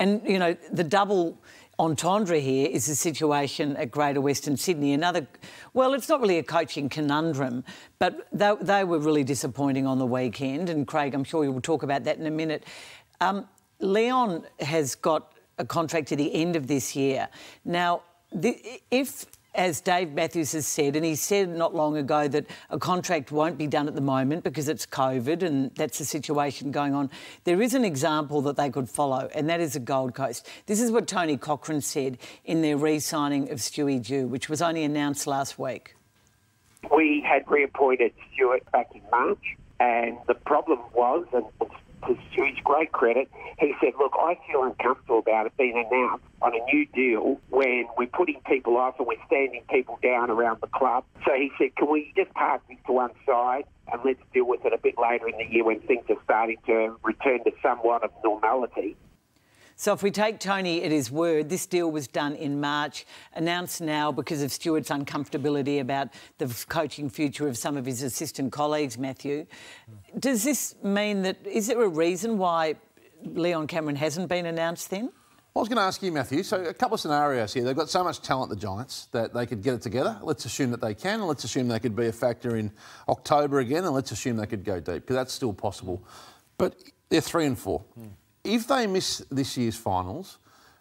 And, you know, the double entendre here is the situation at Greater Western Sydney. Another, well, it's not really a coaching conundrum, but they, they were really disappointing on the weekend. And Craig, I'm sure you will talk about that in a minute. Um, Leon has got a contract to the end of this year. Now, the, if as Dave Matthews has said, and he said not long ago that a contract won't be done at the moment because it's COVID and that's the situation going on. There is an example that they could follow, and that is the Gold Coast. This is what Tony Cochrane said in their re signing of Stewie Jew, which was only announced last week. We had reappointed Stewart back in March, and the problem was, and to his great credit, he said, Look, I feel uncomfortable about it being announced on a new deal when we're putting people off and we're standing people down around the club. So he said, Can we just park this to one side and let's deal with it a bit later in the year when things are starting to return to somewhat of normality? So if we take Tony at his word, this deal was done in March, announced now because of Stewart's uncomfortability about the coaching future of some of his assistant colleagues, Matthew. Does this mean that... Is there a reason why Leon Cameron hasn't been announced then? I was going to ask you, Matthew. So, a couple of scenarios here. They've got so much talent, the Giants, that they could get it together. Let's assume that they can, let's assume they could be a factor in October again, and let's assume they could go deep, because that's still possible. But they're three and four. Mm. If they miss this year's finals,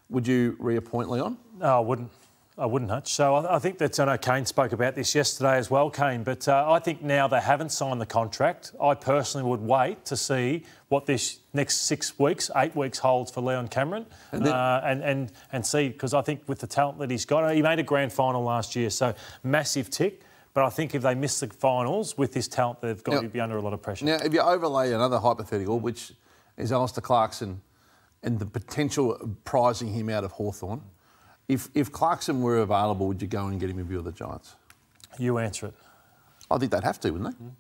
would you reappoint Leon? No, I wouldn't. I wouldn't, Hutch. So I, think that's, I know Kane spoke about this yesterday as well, Kane, but uh, I think now they haven't signed the contract. I personally would wait to see what this next six weeks, eight weeks holds for Leon Cameron and, then... uh, and, and, and see, because I think with the talent that he's got, uh, he made a grand final last year, so massive tick. But I think if they miss the finals with this talent, they've got now, to be under a lot of pressure. Now, if you overlay another hypothetical, which is Alistair Clarkson and the potential of prizing him out of Hawthorn. If, if Clarkson were available, would you go and get him if you were the Giants? You answer it. I think they'd have to, wouldn't they? Mm.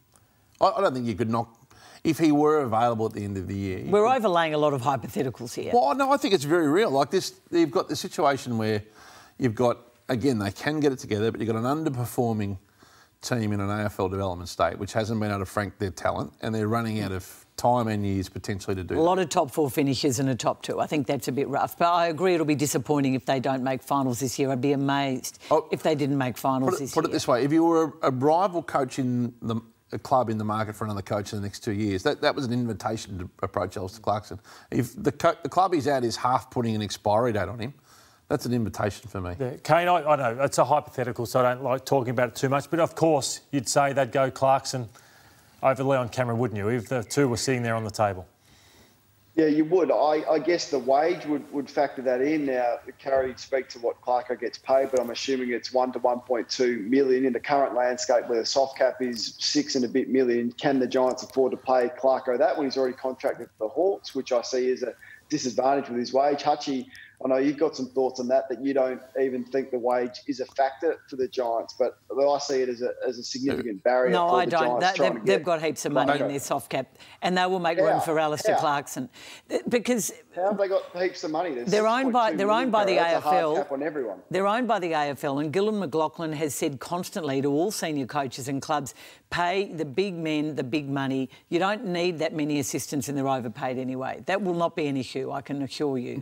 I, I, don't think you could knock. If he were available at the end of the year, we're could... overlaying a lot of hypotheticals here. Well, no, I think it's very real. Like this, you've got the situation where you've got again they can get it together, but you've got an underperforming team in an AFL development state which hasn't been able to frank their talent, and they're running out of time and years potentially to do. A that. lot of top four finishes and a top two. I think that's a bit rough. But I agree it'll be disappointing if they don't make finals this year. I'd be amazed oh, if they didn't make finals put it, this put year. Put it this way: if you were a, a rival coach in the a club in the market for another coach in the next two years. That that was an invitation to approach Alistair Clarkson. If the, the club he's at is half putting an expiry date on him, that's an invitation for me. Yeah, Kane, I, I know it's a hypothetical, so I don't like talking about it too much. But of course, you'd say they'd go Clarkson overlay on camera, wouldn't you, if the two were sitting there on the table? Yeah, you would. I, I guess the wage would, would factor that in. Now, Kerry, speak to what Clarko gets paid, but I'm assuming it's one to 1.2 million in the current landscape where the soft cap is six and a bit million. Can the Giants afford to pay Clarko that when he's already contracted for the Hawks, which I see is a disadvantage with his wage? Hutchie I know you've got some thoughts on that, that you don't even think the wage is a factor for the Giants, but I see it as a, as a significant barrier. No, I don't. That, they've, they've got heaps of money in their soft cap, and they will make room for Alistair Clarkson. Because. How have they got heaps of money? There's they're owned by, they're owned by the That's AFL. They're owned by the AFL, and Gillan McLaughlin has said constantly to all senior coaches and clubs pay the big men the big money. You don't need that many assistants, and they're overpaid anyway. That will not be an issue, I can assure you.